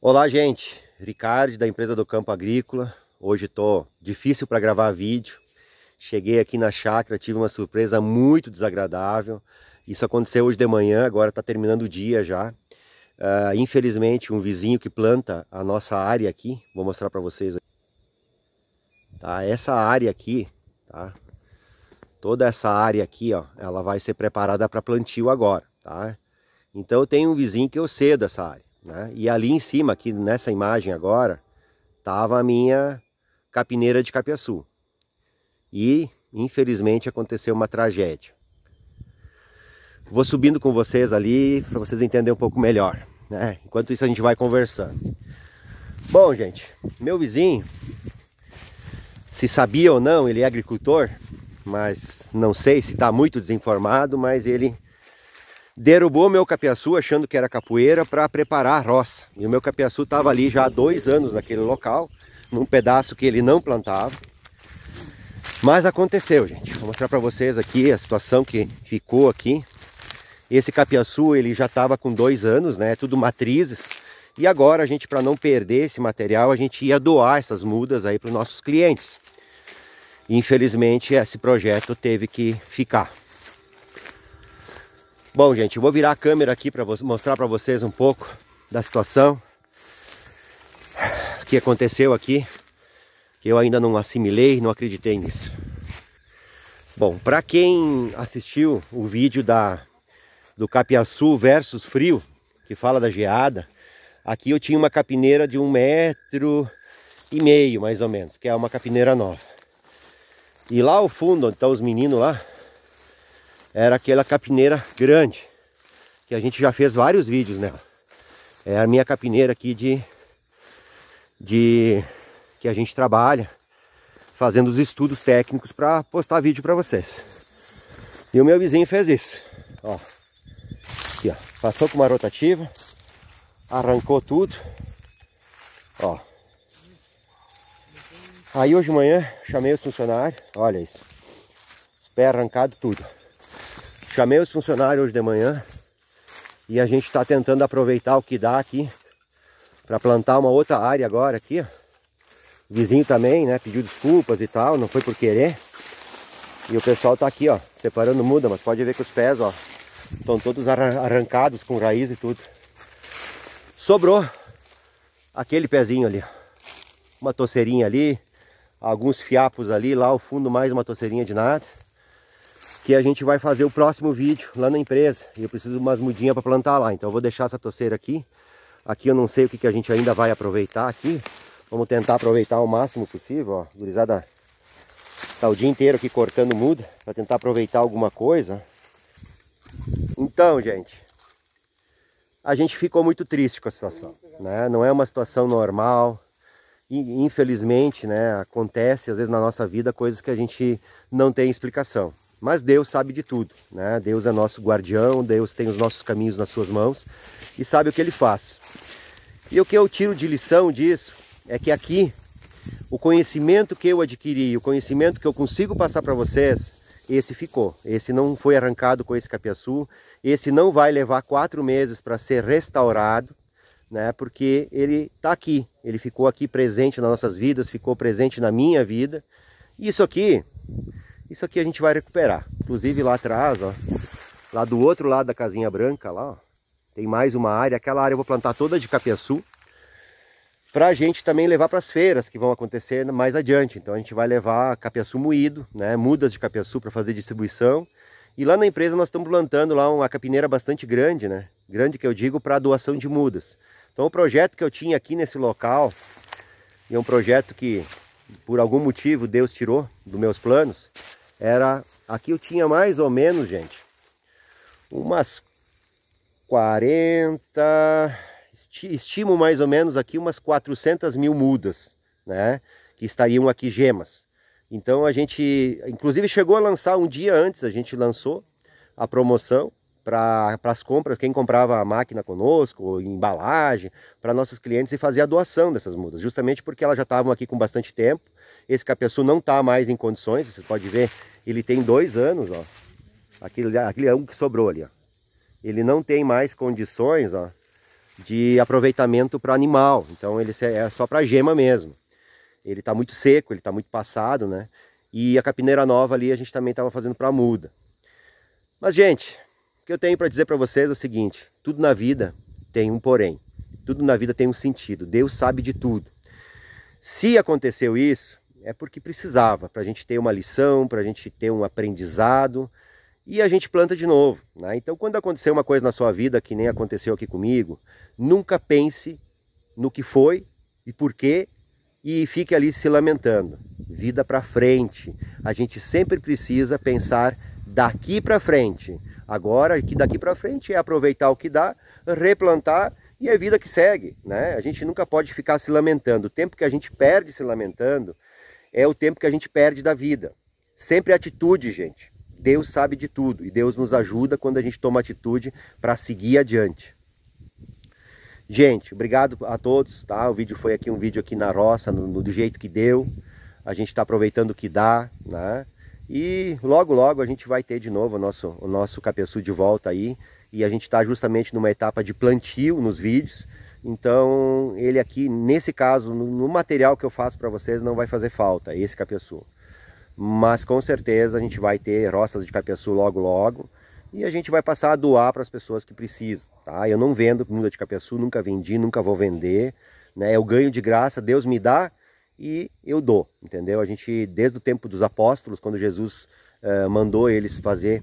Olá, gente. Ricardo, da empresa do Campo Agrícola. Hoje estou difícil para gravar vídeo. Cheguei aqui na chácara, tive uma surpresa muito desagradável. Isso aconteceu hoje de manhã, agora está terminando o dia já. Uh, infelizmente, um vizinho que planta a nossa área aqui, vou mostrar para vocês. Tá, essa área aqui, tá? Toda essa área aqui, ó, ela vai ser preparada para plantio agora, tá? Então eu tenho um vizinho que eu cedo essa área. Né? E ali em cima, aqui nessa imagem agora, estava a minha capineira de capiaçu. E, infelizmente, aconteceu uma tragédia. Vou subindo com vocês ali para vocês entenderem um pouco melhor. Né? Enquanto isso, a gente vai conversando. Bom, gente, meu vizinho, se sabia ou não, ele é agricultor, mas não sei se está muito desinformado, mas ele derrubou meu capiaçu achando que era capoeira para preparar a roça. E o meu capiaçu estava ali já há dois anos naquele local, num pedaço que ele não plantava. Mas aconteceu, gente. Vou mostrar para vocês aqui a situação que ficou aqui. Esse capiaçu ele já estava com dois anos, né? Tudo matrizes. E agora a gente, para não perder esse material, a gente ia doar essas mudas aí para os nossos clientes. Infelizmente, esse projeto teve que ficar. Bom, gente, eu vou virar a câmera aqui para mostrar para vocês um pouco da situação. O que aconteceu aqui. Que eu ainda não assimilei, não acreditei nisso. Bom, para quem assistiu o vídeo da, do Capiaçu versus Frio, que fala da geada, aqui eu tinha uma capineira de um metro e meio, mais ou menos, que é uma capineira nova. E lá ao fundo, onde estão tá os meninos lá, era aquela capineira grande, que a gente já fez vários vídeos nela. É a minha capineira aqui de, de que a gente trabalha, fazendo os estudos técnicos para postar vídeo para vocês. E o meu vizinho fez isso. Ó, aqui, ó, passou com uma rotativa, arrancou tudo. Ó. Aí hoje de manhã chamei o funcionário olha isso. Os pés tudo. Chamei os funcionários hoje de manhã e a gente está tentando aproveitar o que dá aqui para plantar uma outra área agora aqui. O vizinho também, né? Pediu desculpas e tal, não foi por querer. E o pessoal está aqui, ó, separando muda, mas pode ver que os pés, ó, estão todos arrancados com raiz e tudo. Sobrou aquele pezinho ali, uma toceirinha ali, alguns fiapos ali, lá ao fundo mais uma toceirinha de nada que a gente vai fazer o próximo vídeo lá na empresa. E eu preciso de umas mudinhas para plantar lá. Então eu vou deixar essa toceira aqui. Aqui eu não sei o que, que a gente ainda vai aproveitar aqui. Vamos tentar aproveitar o máximo possível, ó. Gurizada tá o dia inteiro aqui cortando muda para tentar aproveitar alguma coisa. Então, gente, a gente ficou muito triste com a situação, né? Não é uma situação normal. E, infelizmente, né, acontece às vezes na nossa vida coisas que a gente não tem explicação. Mas Deus sabe de tudo, né? Deus é nosso guardião, Deus tem os nossos caminhos nas suas mãos e sabe o que ele faz. E o que eu tiro de lição disso é que aqui o conhecimento que eu adquiri, o conhecimento que eu consigo passar para vocês, esse ficou. Esse não foi arrancado com esse capiaçu, esse não vai levar quatro meses para ser restaurado, né? Porque ele está aqui, ele ficou aqui presente nas nossas vidas, ficou presente na minha vida. Isso aqui isso aqui a gente vai recuperar. Inclusive lá atrás, ó, lá do outro lado da casinha branca, lá, ó, tem mais uma área. Aquela área eu vou plantar toda de capiaçu para a gente também levar para as feiras que vão acontecer mais adiante. Então a gente vai levar capiaçu moído, né, mudas de capiaçu para fazer distribuição. E lá na empresa nós estamos plantando lá uma capineira bastante grande, né? Grande que eu digo para doação de mudas. Então o projeto que eu tinha aqui nesse local, e é um projeto que por algum motivo Deus tirou dos meus planos, era aqui eu tinha mais ou menos, gente, umas 40, estimo mais ou menos aqui umas 400 mil mudas, né? Que estariam aqui gemas. Então a gente, inclusive chegou a lançar um dia antes, a gente lançou a promoção para as compras, quem comprava a máquina conosco, embalagem, para nossos clientes e fazer a doação dessas mudas, justamente porque elas já estavam aqui com bastante tempo. Esse capeçu não está mais em condições, você pode ver, ele tem dois anos, ó. Aquele, aquele é um que sobrou ali, ó. Ele não tem mais condições, ó, de aproveitamento para animal, então ele é só para gema mesmo. Ele está muito seco, ele está muito passado, né? E a capineira nova ali a gente também estava fazendo para muda. Mas, gente, que eu tenho para dizer para vocês é o seguinte: tudo na vida tem um porém, tudo na vida tem um sentido. Deus sabe de tudo. Se aconteceu isso, é porque precisava, para a gente ter uma lição, para a gente ter um aprendizado e a gente planta de novo. Né? Então, quando acontecer uma coisa na sua vida que nem aconteceu aqui comigo, nunca pense no que foi e por quê e fique ali se lamentando. Vida para frente. A gente sempre precisa pensar daqui para frente. Agora, que daqui para frente é aproveitar o que dá, replantar e é vida que segue, né? A gente nunca pode ficar se lamentando. O tempo que a gente perde se lamentando é o tempo que a gente perde da vida. Sempre é atitude, gente. Deus sabe de tudo e Deus nos ajuda quando a gente toma atitude para seguir adiante. Gente, obrigado a todos, tá? O vídeo foi aqui um vídeo aqui na roça, no, no do jeito que deu. A gente está aproveitando o que dá, né? E logo, logo a gente vai ter de novo o nosso, o nosso capeçu de volta aí. E a gente está justamente numa etapa de plantio nos vídeos. Então ele aqui, nesse caso, no material que eu faço para vocês, não vai fazer falta esse capeçu. Mas com certeza a gente vai ter roças de capeçu logo, logo. E a gente vai passar a doar para as pessoas que precisam, tá? Eu não vendo muda de capeçu, nunca vendi, nunca vou vender. Né? Eu ganho de graça, Deus me dá e eu dou, entendeu? A gente, desde o tempo dos apóstolos, quando Jesus uh, mandou eles fazer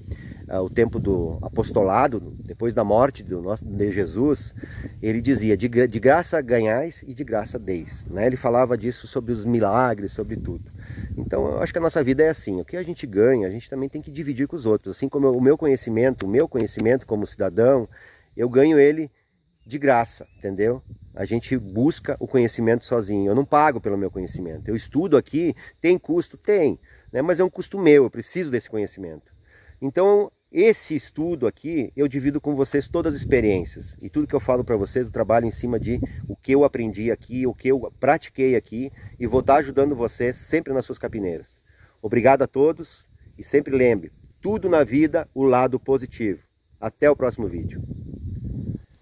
uh, o tempo do apostolado, depois da morte do nosso, de Jesus, ele dizia, de, de graça ganhais e de graça deis. Né? Ele falava disso sobre os milagres, sobre tudo. Então, eu acho que a nossa vida é assim, o que a gente ganha, a gente também tem que dividir com os outros. Assim como eu, o meu conhecimento, o meu conhecimento como cidadão, eu ganho ele de graça, entendeu? A gente busca o conhecimento sozinho. Eu não pago pelo meu conhecimento. Eu estudo aqui, tem custo? Tem, né? mas é um custo meu, eu preciso desse conhecimento. Então, esse estudo aqui, eu divido com vocês todas as experiências. E tudo que eu falo para vocês, eu trabalho em cima de o que eu aprendi aqui, o que eu pratiquei aqui, e vou estar tá ajudando vocês sempre nas suas capineiras. Obrigado a todos e sempre lembre, tudo na vida, o lado positivo. Até o próximo vídeo.